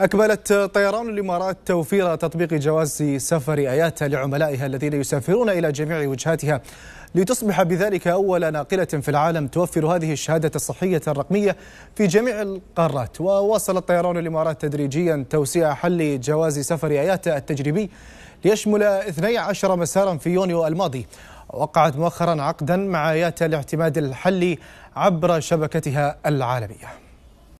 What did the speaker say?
أكملت طيران الإمارات توفير تطبيق جواز سفر آياتا لعملائها الذين يسافرون إلى جميع وجهاتها لتصبح بذلك أول ناقلة في العالم توفر هذه الشهادة الصحية الرقمية في جميع القارات وواصل طيران الإمارات تدريجيا توسيع حل جواز سفر آياتا التجريبي ليشمل 12 مسارا في يونيو الماضي وقعت مؤخرا عقدا مع آياتا لاعتماد الحل عبر شبكتها العالمية